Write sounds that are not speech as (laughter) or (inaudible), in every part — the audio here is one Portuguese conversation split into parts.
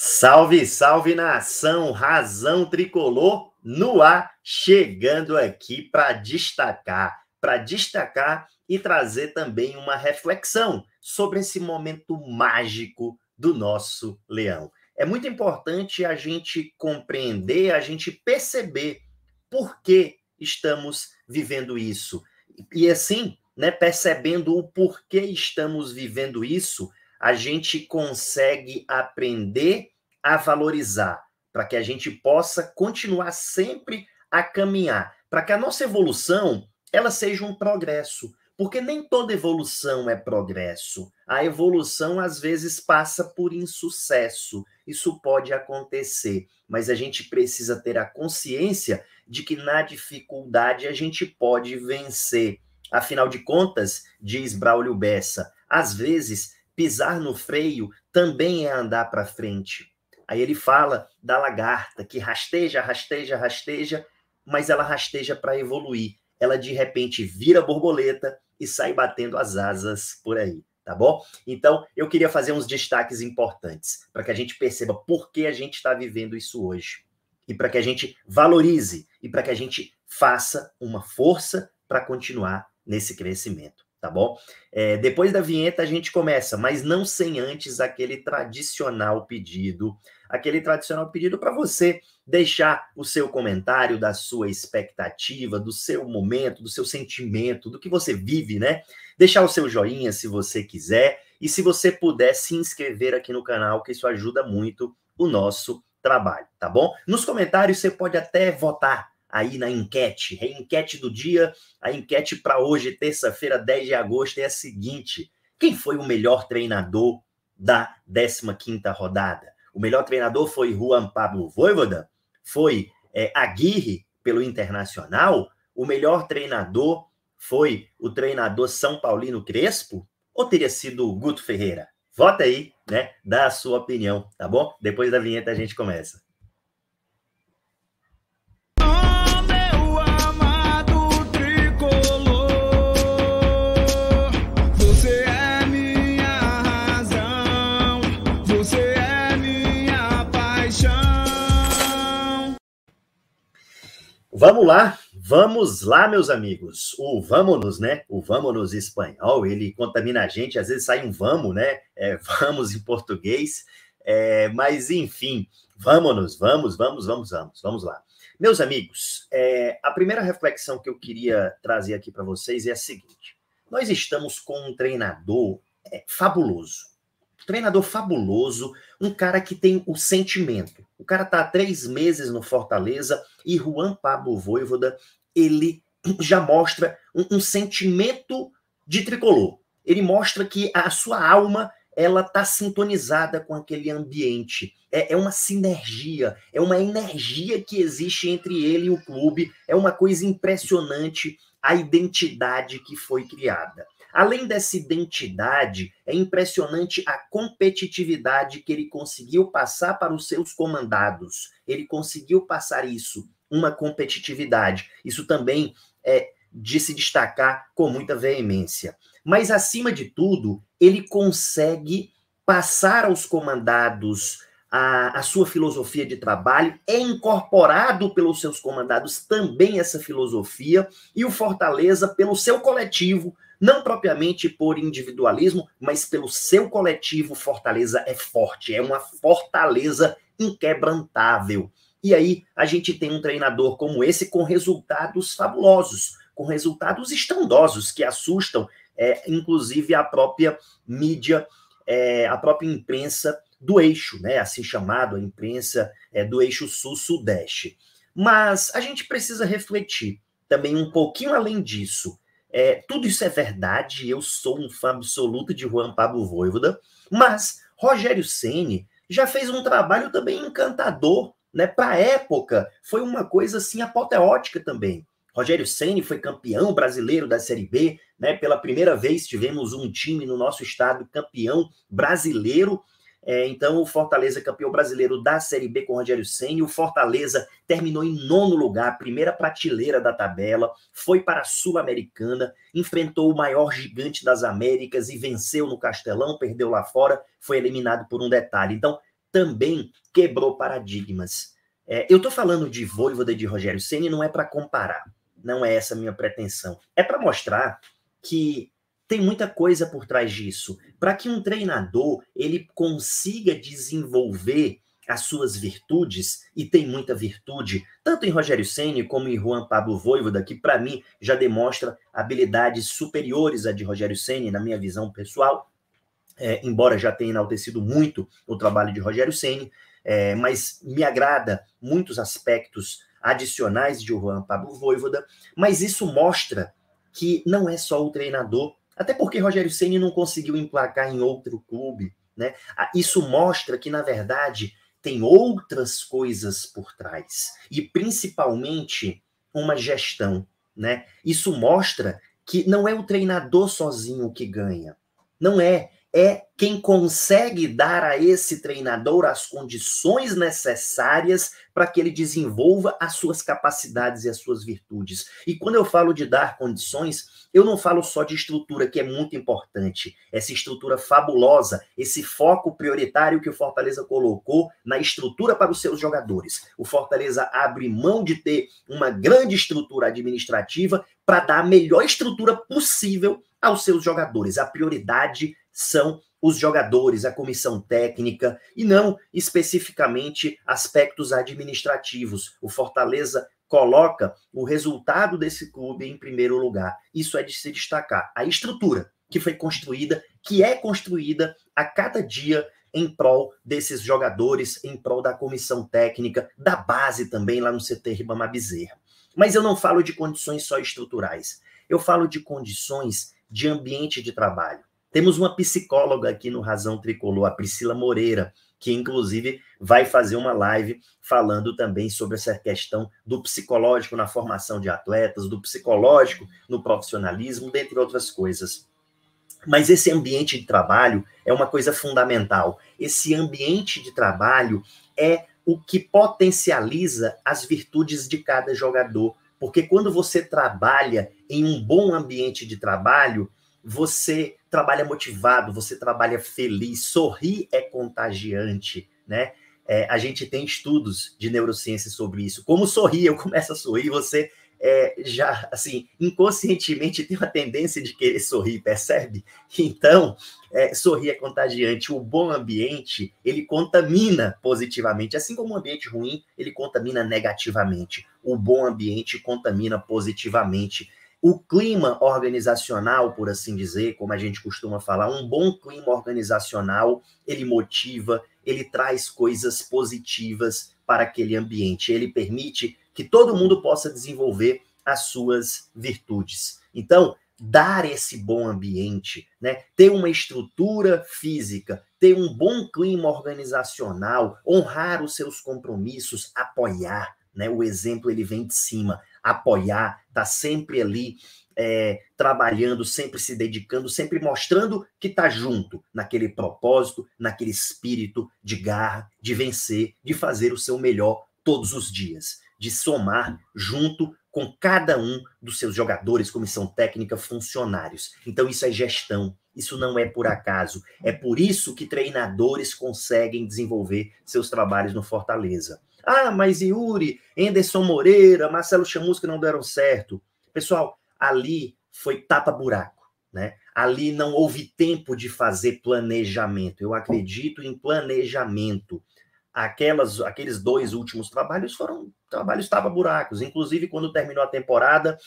Salve, salve nação, razão tricolor no ar, chegando aqui para destacar, para destacar e trazer também uma reflexão sobre esse momento mágico do nosso leão. É muito importante a gente compreender, a gente perceber por que estamos vivendo isso. E assim, né, percebendo o porquê estamos vivendo isso, a gente consegue aprender a valorizar, para que a gente possa continuar sempre a caminhar, para que a nossa evolução ela seja um progresso, porque nem toda evolução é progresso. A evolução às vezes passa por insucesso. Isso pode acontecer, mas a gente precisa ter a consciência de que na dificuldade a gente pode vencer. Afinal de contas, diz Braulio Bessa, às vezes pisar no freio também é andar para frente. Aí ele fala da lagarta que rasteja, rasteja, rasteja, mas ela rasteja para evoluir. Ela de repente vira borboleta e sai batendo as asas por aí, tá bom? Então, eu queria fazer uns destaques importantes para que a gente perceba por que a gente está vivendo isso hoje e para que a gente valorize e para que a gente faça uma força para continuar nesse crescimento tá bom? É, depois da vinheta a gente começa, mas não sem antes aquele tradicional pedido, aquele tradicional pedido para você deixar o seu comentário, da sua expectativa, do seu momento, do seu sentimento, do que você vive, né? Deixar o seu joinha se você quiser e se você puder se inscrever aqui no canal, que isso ajuda muito o nosso trabalho, tá bom? Nos comentários você pode até votar aí na enquete. A enquete do dia, a enquete para hoje, terça-feira, 10 de agosto, é a seguinte: quem foi o melhor treinador da 15 rodada? O melhor treinador foi Juan Pablo Voivoda? Foi é, Aguirre pelo Internacional? O melhor treinador foi o treinador São Paulino Crespo? Ou teria sido o Guto Ferreira? Vota aí, né? Dá a sua opinião, tá bom? Depois da vinheta a gente começa. Vamos lá, vamos lá, meus amigos. O vamos, né? O vamos espanhol, ele contamina a gente, às vezes sai um vamos, né? É, (laughs) vamos em português. É, mas, enfim, vamos, vamos, vamos, vamos, vamos, vamos lá. Meus amigos, é, a primeira reflexão que eu queria trazer aqui para vocês é a seguinte: nós estamos com um treinador é, fabuloso, treinador fabuloso, um cara que tem o sentimento. O cara tá há três meses no Fortaleza e Juan Pablo Voivoda, ele já mostra um, um sentimento de tricolor. Ele mostra que a sua alma ela tá sintonizada com aquele ambiente. É, é, uma sinergia, é uma energia que existe entre ele e o clube. É uma coisa impressionante a identidade que foi criada. Além dessa identidade, é impressionante a competitividade que ele conseguiu passar para os seus comandados. Ele conseguiu passar isso, uma competitividade. Isso também é de se destacar com muita veemência. Mas, acima de tudo, ele consegue passar aos comandados a, a, sua filosofia de trabalho, é incorporado pelos seus comandados também essa filosofia, e o Fortaleza, pelo seu coletivo, não propriamente por individualismo, mas pelo seu coletivo, Fortaleza é forte, é uma fortaleza inquebrantável. E aí a gente tem um treinador como esse com resultados fabulosos, com resultados estrondosos que assustam, é, inclusive, a própria mídia, é, a própria imprensa do eixo, né, assim chamado a imprensa é, do eixo sul-sudeste. Mas a gente precisa refletir também um pouquinho além disso. É, tudo isso é verdade, eu sou um fã absoluto de Juan Pablo Voivoda, mas Rogério Ceni já fez um trabalho também encantador, né? Para a época, foi uma coisa assim apoteótica também. Rogério Ceni foi campeão brasileiro da Série B, né? Pela primeira vez tivemos um time no nosso estado campeão brasileiro é, então, o Fortaleza campeão brasileiro da Série B com o Rogério Senna. O Fortaleza terminou em nono lugar, primeira prateleira da tabela, foi para a Sul-Americana, enfrentou o maior gigante das Américas e venceu no Castelão, perdeu lá fora, foi eliminado por um detalhe. Então, também quebrou paradigmas. É, eu estou falando de Voivoda e de Rogério Senna não é para comparar, não é essa a minha pretensão. É para mostrar que tem muita coisa por trás disso. Para que um treinador ele consiga desenvolver as suas virtudes, e tem muita virtude, tanto em Rogério Ceni como em Juan Pablo Voivoda, que para mim já demonstra habilidades superiores à de Rogério Ceni, na minha visão pessoal, é, embora já tenha enaltecido muito o trabalho de Rogério Ceni, é, mas me agrada muitos aspectos adicionais de Juan Pablo Voivoda, mas isso mostra que não é só o treinador até porque Rogério Ceni não conseguiu emplacar em outro clube, né? Ah, isso mostra que na verdade tem outras coisas por trás e principalmente uma gestão, né? Isso mostra que não é o treinador sozinho que ganha, não é é quem consegue dar a esse treinador as condições necessárias para que ele desenvolva as suas capacidades e as suas virtudes. E quando eu falo de dar condições, eu não falo só de estrutura, que é muito importante, essa estrutura fabulosa, esse foco prioritário que o Fortaleza colocou na estrutura para os seus jogadores. O Fortaleza abre mão de ter uma grande estrutura administrativa para dar a melhor estrutura possível aos seus jogadores. A prioridade são os jogadores, a comissão técnica e não especificamente aspectos administrativos. O Fortaleza coloca o resultado desse clube em primeiro lugar. Isso é de se destacar. A estrutura que foi construída, que é construída a cada dia em prol desses jogadores, em prol da comissão técnica, da base também lá no CT Ribamar Bezerra. Mas eu não falo de condições só estruturais. Eu falo de condições de ambiente de trabalho. Temos uma psicóloga aqui no Razão Tricolor, a Priscila Moreira, que inclusive vai fazer uma live falando também sobre essa questão do psicológico na formação de atletas, do psicológico no profissionalismo, dentre outras coisas. Mas esse ambiente de trabalho é uma coisa fundamental. Esse ambiente de trabalho é o que potencializa as virtudes de cada jogador porque quando você trabalha em um bom ambiente de trabalho, você trabalha motivado, você trabalha feliz, sorrir é contagiante, né? É, a gente tem estudos de neurociência sobre isso. Como sorrir, eu começo a sorrir, você é, já, assim, inconscientemente tem uma tendência de querer sorrir, percebe? Então, é, sorrir é contagiante. O bom ambiente, ele contamina positivamente. Assim como o ambiente ruim, ele contamina negativamente. O bom ambiente contamina positivamente. O clima organizacional, por assim dizer, como a gente costuma falar, um bom clima organizacional, ele motiva, ele traz coisas positivas para aquele ambiente. Ele permite que todo mundo possa desenvolver as suas virtudes. Então, dar esse bom ambiente, né? ter uma estrutura física, ter um bom clima organizacional, honrar os seus compromissos, apoiar. Né? O exemplo ele vem de cima. Apoiar, tá sempre ali é, trabalhando, sempre se dedicando, sempre mostrando que tá junto naquele propósito, naquele espírito de garra, de vencer, de fazer o seu melhor todos os dias de somar junto com cada um dos seus jogadores, comissão técnica, funcionários. Então isso é gestão, isso não é por acaso. É por isso que treinadores conseguem desenvolver seus trabalhos no Fortaleza. Ah, mas Yuri, Anderson Moreira, Marcelo Chamusca não deram certo. Pessoal, ali foi tapa-buraco, né? Ali não houve tempo de fazer planejamento. Eu acredito em planejamento aquelas, aqueles dois últimos trabalhos foram trabalhos tava buracos. Inclusive, quando terminou a temporada,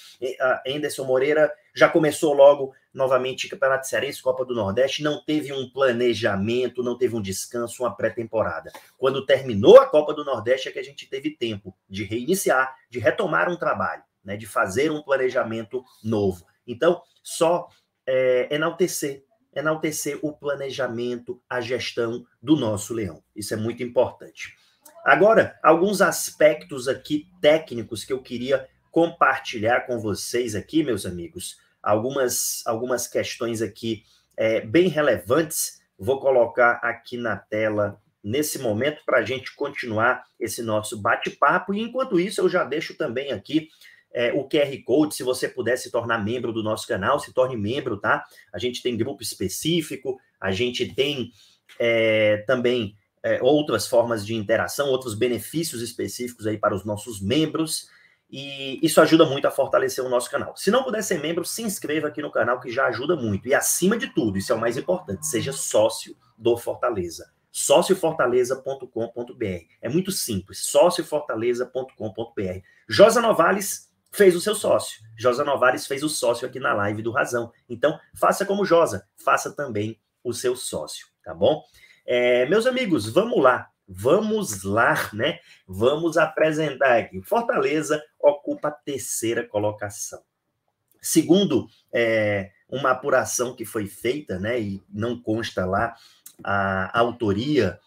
Anderson Moreira já começou logo novamente Campeonato Cearense, Copa do Nordeste. Não teve um planejamento, não teve um descanso, uma pré-temporada. Quando terminou a Copa do Nordeste é que a gente teve tempo de reiniciar, de retomar um trabalho, né, de fazer um planejamento novo. Então, só é, enaltecer enaltecer o planejamento, a gestão do nosso leão. Isso é muito importante. Agora, alguns aspectos aqui técnicos que eu queria compartilhar com vocês aqui, meus amigos. Algumas, algumas questões aqui é, bem relevantes. Vou colocar aqui na tela nesse momento para a gente continuar esse nosso bate-papo. E enquanto isso, eu já deixo também aqui é, o QR Code, se você puder se tornar membro do nosso canal, se torne membro, tá? A gente tem grupo específico, a gente tem é, também é, outras formas de interação, outros benefícios específicos aí para os nossos membros, e isso ajuda muito a fortalecer o nosso canal. Se não puder ser membro, se inscreva aqui no canal, que já ajuda muito. E acima de tudo, isso é o mais importante, seja sócio do Fortaleza sóciofortaleza.com.br. É muito simples, sóciofortaleza.com.br. Josa Novales fez o seu sócio. Josa Novares fez o sócio aqui na live do Razão. Então, faça como Josa, faça também o seu sócio, tá bom? É, meus amigos, vamos lá. Vamos lá, né? Vamos apresentar aqui. Fortaleza ocupa a terceira colocação. Segundo é, uma apuração que foi feita, né, e não consta lá a autoria,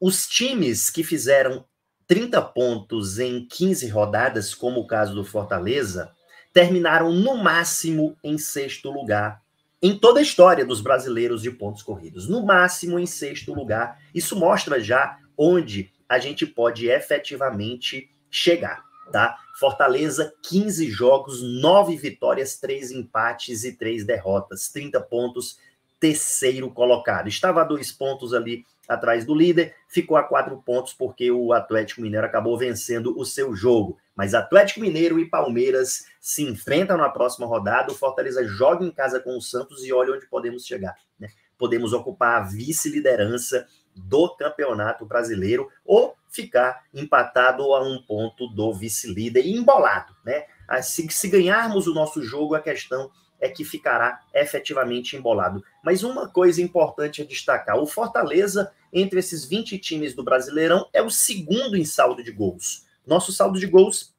os times que fizeram 30 pontos em 15 rodadas, como o caso do Fortaleza, terminaram no máximo em sexto lugar em toda a história dos brasileiros de pontos corridos. No máximo em sexto lugar. Isso mostra já onde a gente pode efetivamente chegar, tá? Fortaleza, 15 jogos, 9 vitórias, 3 empates e 3 derrotas, 30 pontos, terceiro colocado. Estava a dois pontos ali atrás do líder, ficou a quatro pontos porque o Atlético Mineiro acabou vencendo o seu jogo. Mas Atlético Mineiro e Palmeiras se enfrentam na próxima rodada. O Fortaleza joga em casa com o Santos e olha onde podemos chegar. Né? Podemos ocupar a vice-liderança do Campeonato Brasileiro ou ficar empatado a um ponto do vice-líder e embolado, né? Assim que se ganharmos o nosso jogo, a questão é que ficará efetivamente embolado. Mas uma coisa importante a destacar: o Fortaleza, entre esses 20 times do Brasileirão, é o segundo em saldo de gols. Nosso saldo de gols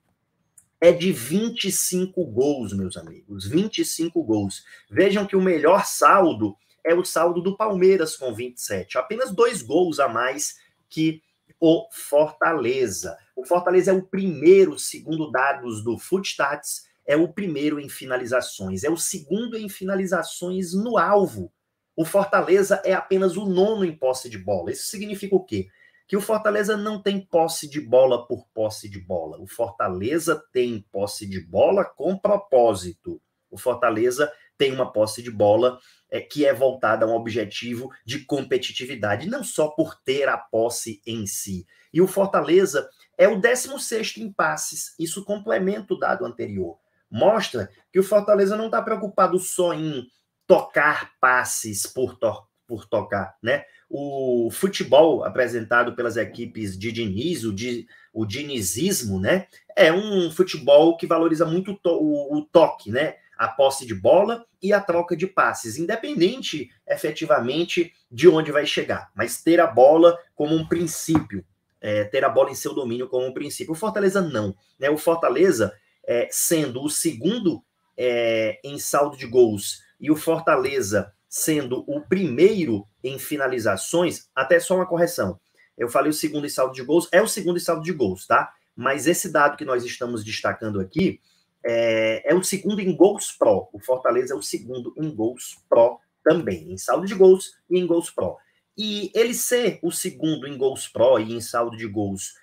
é de 25 gols, meus amigos. 25 gols. Vejam que o melhor saldo é o saldo do Palmeiras com 27. Apenas dois gols a mais que o Fortaleza. O Fortaleza é o primeiro, segundo dados do Footstats, é o primeiro em finalizações, é o segundo em finalizações no alvo. O Fortaleza é apenas o nono em posse de bola. Isso significa o quê? Que o Fortaleza não tem posse de bola por posse de bola. O Fortaleza tem posse de bola com propósito. O Fortaleza tem uma posse de bola é, que é voltada a um objetivo de competitividade, não só por ter a posse em si. E o Fortaleza é o 16 em passes, isso complementa o dado anterior mostra que o Fortaleza não está preocupado só em tocar passes por, to por tocar, né? O futebol apresentado pelas equipes de Diniz, o, di o dinizismo, né? É um futebol que valoriza muito to o, o toque, né? a posse de bola e a troca de passes, independente efetivamente de onde vai chegar, mas ter a bola como um princípio, é, ter a bola em seu domínio como um princípio. O Fortaleza não, né? O Fortaleza é, sendo o segundo é, em saldo de gols e o Fortaleza sendo o primeiro em finalizações, até só uma correção. Eu falei o segundo em saldo de gols, é o segundo em saldo de gols, tá? Mas esse dado que nós estamos destacando aqui é, é o segundo em gols pró. O Fortaleza é o segundo em gols pró também, em saldo de gols e em gols pró. E ele ser o segundo em gols pró e em saldo de gols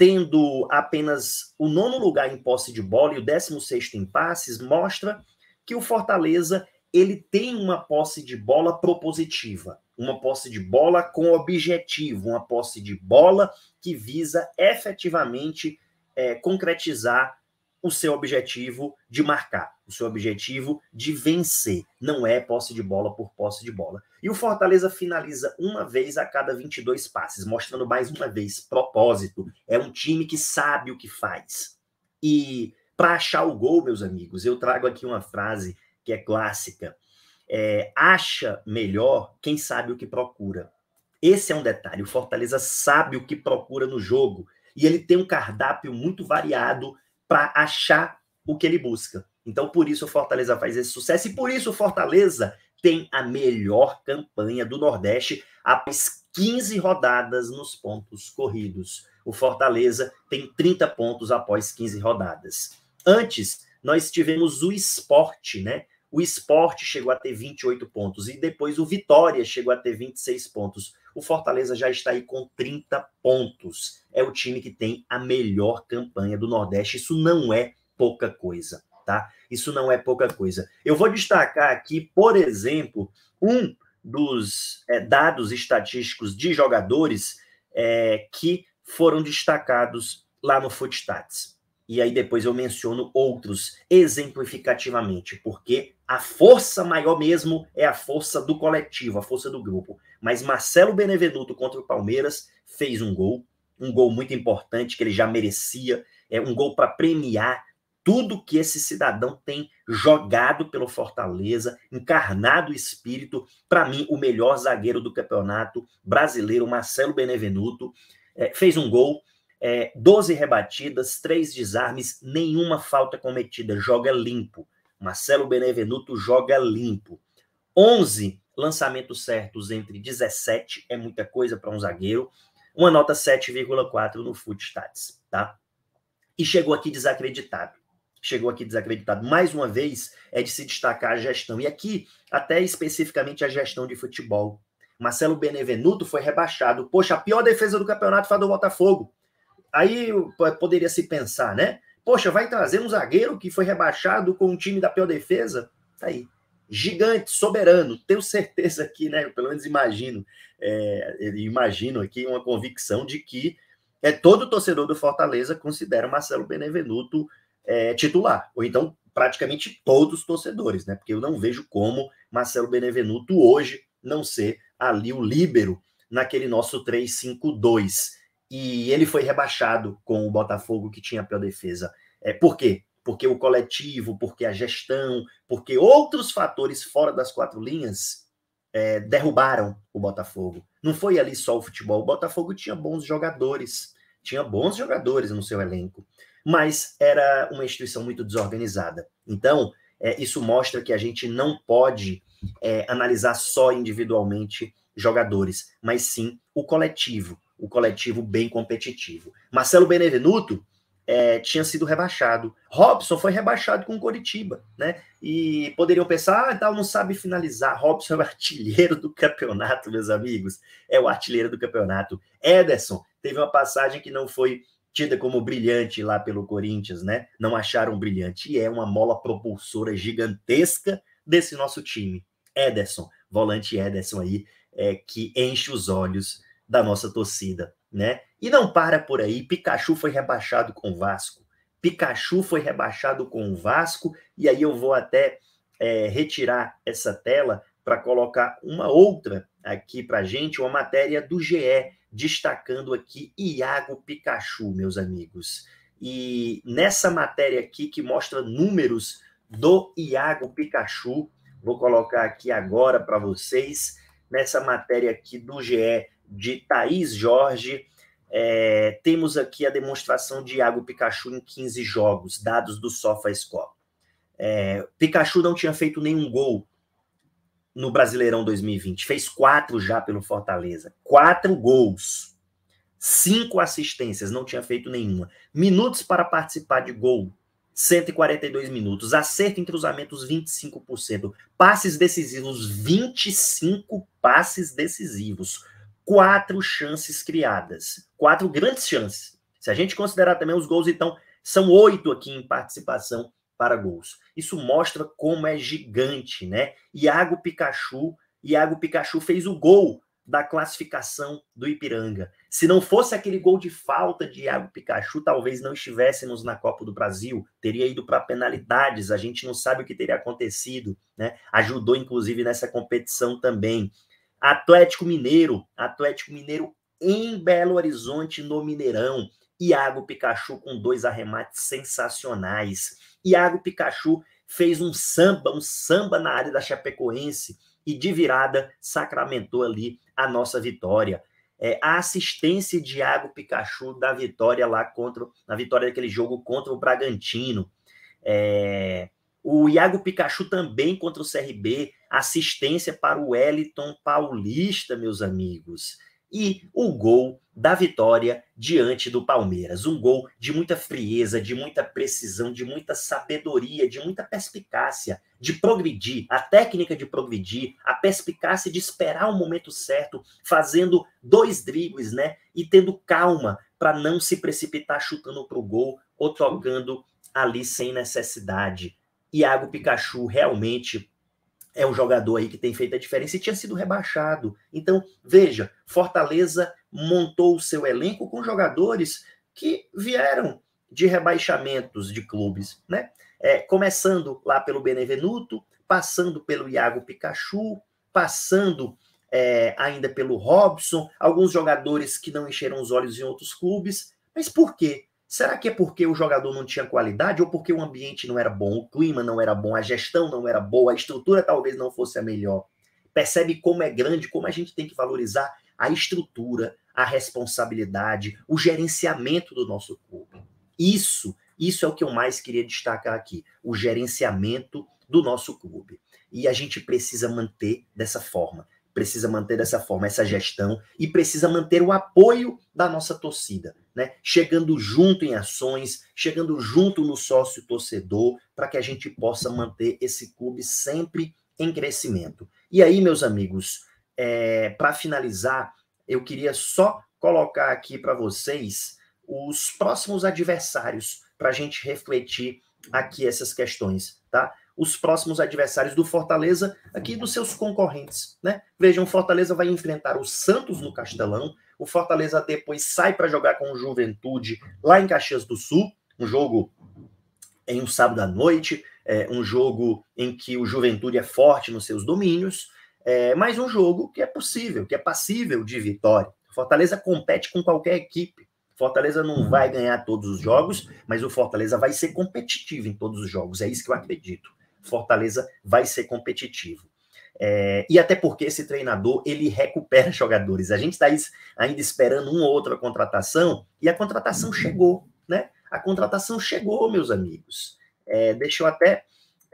tendo apenas o nono lugar em posse de bola e o décimo sexto em passes, mostra que o Fortaleza ele tem uma posse de bola propositiva, uma posse de bola com objetivo, uma posse de bola que visa efetivamente é, concretizar o seu objetivo de marcar, o seu objetivo de vencer. Não é posse de bola por posse de bola. E o Fortaleza finaliza uma vez a cada 22 passes, mostrando mais uma vez propósito. É um time que sabe o que faz. E para achar o gol, meus amigos, eu trago aqui uma frase que é clássica. É, acha melhor quem sabe o que procura. Esse é um detalhe. O Fortaleza sabe o que procura no jogo. E ele tem um cardápio muito variado para achar o que ele busca. Então, por isso o Fortaleza faz esse sucesso e por isso o Fortaleza tem a melhor campanha do Nordeste após 15 rodadas nos pontos corridos. O Fortaleza tem 30 pontos após 15 rodadas. Antes, nós tivemos o esporte, né? O esporte chegou a ter 28 pontos e depois o Vitória chegou a ter 26 pontos. O Fortaleza já está aí com 30 pontos. É o time que tem a melhor campanha do Nordeste. Isso não é pouca coisa, tá? Isso não é pouca coisa. Eu vou destacar aqui, por exemplo, um dos é, dados estatísticos de jogadores é, que foram destacados lá no Footstats e aí depois eu menciono outros exemplificativamente, porque a força maior mesmo é a força do coletivo, a força do grupo. Mas Marcelo Benevenuto contra o Palmeiras fez um gol, um gol muito importante que ele já merecia, é um gol para premiar tudo que esse cidadão tem jogado pelo Fortaleza, encarnado o espírito, para mim, o melhor zagueiro do campeonato brasileiro, Marcelo Benevenuto, é, fez um gol é, 12 rebatidas, 3 desarmes, nenhuma falta cometida, joga limpo. Marcelo Benevenuto joga limpo. 11 lançamentos certos entre 17, é muita coisa para um zagueiro. Uma nota 7,4 no Footstats, tá? E chegou aqui desacreditado. Chegou aqui desacreditado. Mais uma vez, é de se destacar a gestão. E aqui, até especificamente, a gestão de futebol. Marcelo Benevenuto foi rebaixado. Poxa, a pior defesa do campeonato foi a do Botafogo. Aí poderia se pensar, né? Poxa, vai trazer um zagueiro que foi rebaixado com um time da pior defesa? Tá aí. Gigante, soberano, tenho certeza aqui, né? Eu pelo menos imagino, é, imagino aqui uma convicção de que é todo torcedor do Fortaleza considera o Marcelo Benevenuto é, titular, ou então praticamente todos os torcedores, né? Porque eu não vejo como Marcelo Benevenuto hoje não ser ali o líbero naquele nosso 3-5-2 e ele foi rebaixado com o Botafogo, que tinha a pior defesa. É, por quê? Porque o coletivo, porque a gestão, porque outros fatores fora das quatro linhas é, derrubaram o Botafogo. Não foi ali só o futebol. O Botafogo tinha bons jogadores, tinha bons jogadores no seu elenco, mas era uma instituição muito desorganizada. Então, é, isso mostra que a gente não pode é, analisar só individualmente jogadores, mas sim o coletivo, o coletivo bem competitivo. Marcelo Benevenuto é, tinha sido rebaixado. Robson foi rebaixado com o Coritiba, né? E poderiam pensar, ah, tal, então não sabe finalizar. Robson é o (laughs) artilheiro do campeonato, meus amigos. É o artilheiro do campeonato. Ederson teve uma passagem que não foi tida como brilhante lá pelo Corinthians, né? Não acharam brilhante. E é uma mola propulsora gigantesca desse nosso time. Ederson, volante Ederson aí, é, que enche os olhos da nossa torcida, né? E não para por aí, Pikachu foi rebaixado com o Vasco. Pikachu foi rebaixado com o Vasco, e aí eu vou até é, retirar essa tela para colocar uma outra aqui para gente, uma matéria do GE, destacando aqui Iago Pikachu, meus amigos. E nessa matéria aqui que mostra números do Iago Pikachu, vou colocar aqui agora para vocês, nessa matéria aqui do GE de Thaís Jorge. É, temos aqui a demonstração de Iago Pikachu em 15 jogos, dados do SofaScore. É, Pikachu não tinha feito nenhum gol no Brasileirão 2020. Fez quatro já pelo Fortaleza. Quatro gols. Cinco assistências, não tinha feito nenhuma. Minutos para participar de gol, 142 minutos. Acerto em cruzamentos, 25%. Passes decisivos, 25 passes decisivos quatro chances criadas. Quatro grandes chances. Se a gente considerar também os gols, então, são oito aqui em participação para gols. Isso mostra como é gigante, né? Iago Pikachu, Iago Pikachu fez o gol da classificação do Ipiranga. Se não fosse aquele gol de falta de Iago Pikachu, talvez não estivéssemos na Copa do Brasil, teria ido para penalidades, a gente não sabe o que teria acontecido, né? Ajudou inclusive nessa competição também. Atlético Mineiro, Atlético Mineiro em Belo Horizonte, no Mineirão. Iago Pikachu com dois arremates sensacionais. Iago Pikachu fez um samba, um samba na área da Chapecoense e de virada sacramentou ali a nossa vitória. É, a assistência de Iago Pikachu da vitória lá contra, na vitória daquele jogo contra o Bragantino. É, o Iago Pikachu também contra o CRB assistência para o Wellington Paulista, meus amigos. E o gol da vitória diante do Palmeiras. Um gol de muita frieza, de muita precisão, de muita sabedoria, de muita perspicácia, de progredir, a técnica de progredir, a perspicácia de esperar o momento certo, fazendo dois dribles, né? E tendo calma para não se precipitar chutando para o gol ou tocando ali sem necessidade. Iago Pikachu realmente é um jogador aí que tem feito a diferença e tinha sido rebaixado. Então, veja, Fortaleza montou o seu elenco com jogadores que vieram de rebaixamentos de clubes, né? É, começando lá pelo Benevenuto, passando pelo Iago Pikachu, passando é, ainda pelo Robson, alguns jogadores que não encheram os olhos em outros clubes. Mas por quê? Será que é porque o jogador não tinha qualidade ou porque o ambiente não era bom, o clima não era bom, a gestão não era boa, a estrutura talvez não fosse a melhor? Percebe como é grande, como a gente tem que valorizar a estrutura, a responsabilidade, o gerenciamento do nosso clube. Isso, isso é o que eu mais queria destacar aqui, o gerenciamento do nosso clube. E a gente precisa manter dessa forma precisa manter dessa forma essa gestão e precisa manter o apoio da nossa torcida, né? Chegando junto em ações, chegando junto no sócio torcedor, para que a gente possa manter esse clube sempre em crescimento. E aí, meus amigos, é, para finalizar, eu queria só colocar aqui para vocês os próximos adversários para a gente refletir aqui essas questões, tá? os próximos adversários do Fortaleza aqui dos seus concorrentes, né? Vejam, o Fortaleza vai enfrentar o Santos no Castelão, o Fortaleza depois sai para jogar com o Juventude lá em Caxias do Sul, um jogo em um sábado à noite, é, um jogo em que o Juventude é forte nos seus domínios, é, mas um jogo que é possível, que é passível de vitória. Fortaleza compete com qualquer equipe. Fortaleza não vai ganhar todos os jogos, mas o Fortaleza vai ser competitivo em todos os jogos. É isso que eu acredito. Fortaleza vai ser competitivo. É, e até porque esse treinador ele recupera jogadores. A gente está ainda esperando uma ou outra contratação e a contratação chegou, né? A contratação chegou, meus amigos. É, deixa eu até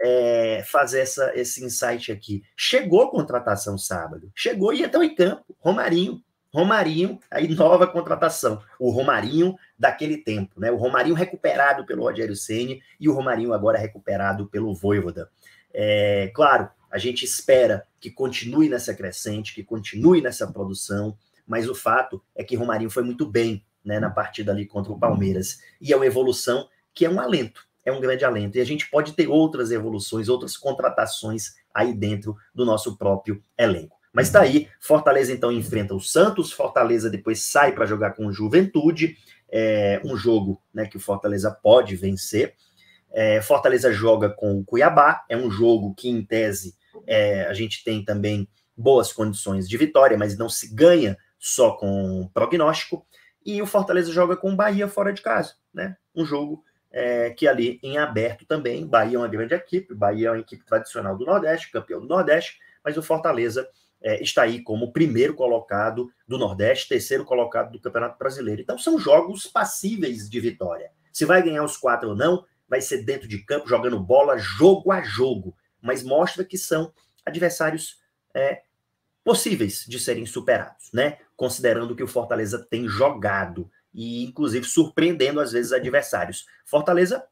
é, fazer essa, esse insight aqui. Chegou a contratação sábado, chegou e então em campo. Romarinho Romarinho, aí nova contratação. O Romarinho daquele tempo, né? O Romarinho recuperado pelo Rogério Ceni e o Romarinho agora recuperado pelo Voivoda. É, claro, a gente espera que continue nessa crescente, que continue nessa produção, mas o fato é que Romarinho foi muito bem né, na partida ali contra o Palmeiras. E é uma evolução que é um alento, é um grande alento. E a gente pode ter outras evoluções, outras contratações aí dentro do nosso próprio elenco. Mas daí tá aí, Fortaleza então enfrenta o Santos, Fortaleza depois sai para jogar com o Juventude, é, um jogo né, que o Fortaleza pode vencer. É, Fortaleza joga com o Cuiabá, é um jogo que, em tese, é, a gente tem também boas condições de vitória, mas não se ganha só com prognóstico. E o Fortaleza joga com o Bahia fora de casa, né? Um jogo é, que ali em aberto também. Bahia é uma grande equipe, Bahia é uma equipe tradicional do Nordeste, campeão do Nordeste, mas o Fortaleza é, está aí como primeiro colocado do Nordeste, terceiro colocado do Campeonato Brasileiro. Então são jogos passíveis de vitória. Se vai ganhar os quatro ou não, vai ser dentro de campo, jogando bola, jogo a jogo. Mas mostra que são adversários é, possíveis de serem superados, né? Considerando que o Fortaleza tem jogado e, inclusive, surpreendendo às vezes adversários. Fortaleza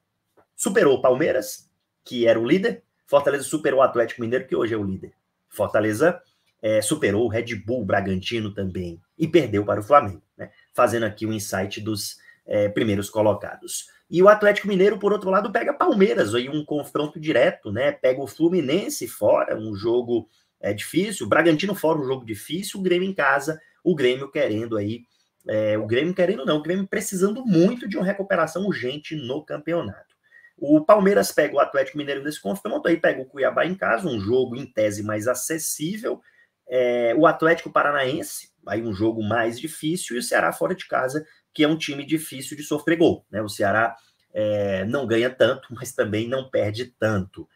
superou o Palmeiras, que era o líder. Fortaleza superou o Atlético Mineiro, que hoje é o líder. Fortaleza é, superou o Red Bull Bragantino também e perdeu para o Flamengo, né? fazendo aqui o um insight dos é, primeiros colocados. E o Atlético Mineiro, por outro lado, pega Palmeiras aí um confronto direto, né? Pega o Fluminense fora, um jogo é, difícil, o Bragantino fora, um jogo difícil, o Grêmio em casa, o Grêmio querendo aí, é, o Grêmio querendo não, o Grêmio precisando muito de uma recuperação urgente no campeonato. O Palmeiras pega o Atlético Mineiro nesse confronto, aí pega o Cuiabá em casa, um jogo em tese mais acessível, é, o Atlético Paranaense, aí um jogo mais difícil, e o Ceará fora de casa, que é um time difícil de sofrer gol. Né? O Ceará é, não ganha tanto, mas também não perde tanto.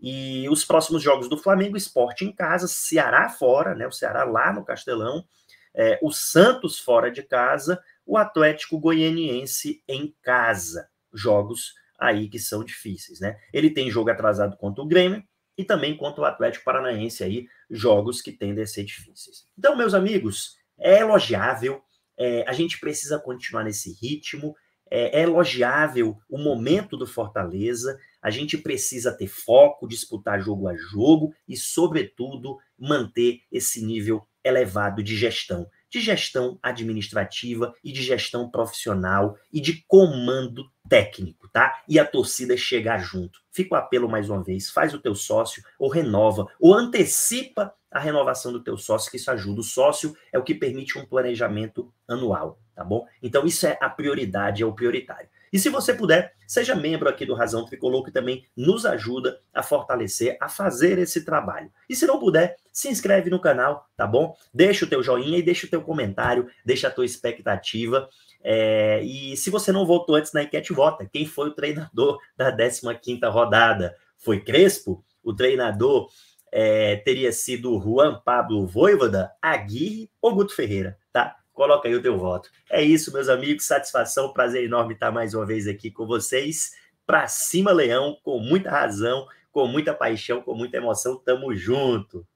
E os próximos jogos do Flamengo, esporte em casa, Ceará fora, né? O Ceará lá no Castelão, é, o Santos fora de casa, o Atlético Goianiense em casa. Jogos aí que são difíceis, né? Ele tem jogo atrasado contra o Grêmio, e também contra o Atlético Paranaense aí, jogos que tendem a ser difíceis. Então, meus amigos, é elogiável, é, a gente precisa continuar nesse ritmo, é, é elogiável o momento do Fortaleza, a gente precisa ter foco, disputar jogo a jogo e, sobretudo, manter esse nível elevado de gestão de gestão administrativa e de gestão profissional e de comando técnico, tá? E a torcida é chegar junto. Fica o apelo mais uma vez, faz o teu sócio ou renova, ou antecipa a renovação do teu sócio, que isso ajuda. O sócio é o que permite um planejamento anual, tá bom? Então isso é a prioridade, é o prioritário. E se você puder, seja membro aqui do Razão Tricolor, que também nos ajuda a fortalecer, a fazer esse trabalho. E se não puder, se inscreve no canal, tá bom? Deixa o teu joinha e deixa o teu comentário, deixa a tua expectativa. É... e se você não votou antes na enquete, vota. Quem foi o treinador (laughs) da 15ª rodada? Foi Crespo? O treinador é... teria sido Juan Pablo Voivoda, Aguirre ou Guto Ferreira, tá? coloca aí o teu voto. É isso, meus amigos, satisfação, prazer enorme estar mais uma vez aqui com vocês. Pra cima, Leão, com muita razão, com muita paixão, com muita emoção, tamo junto.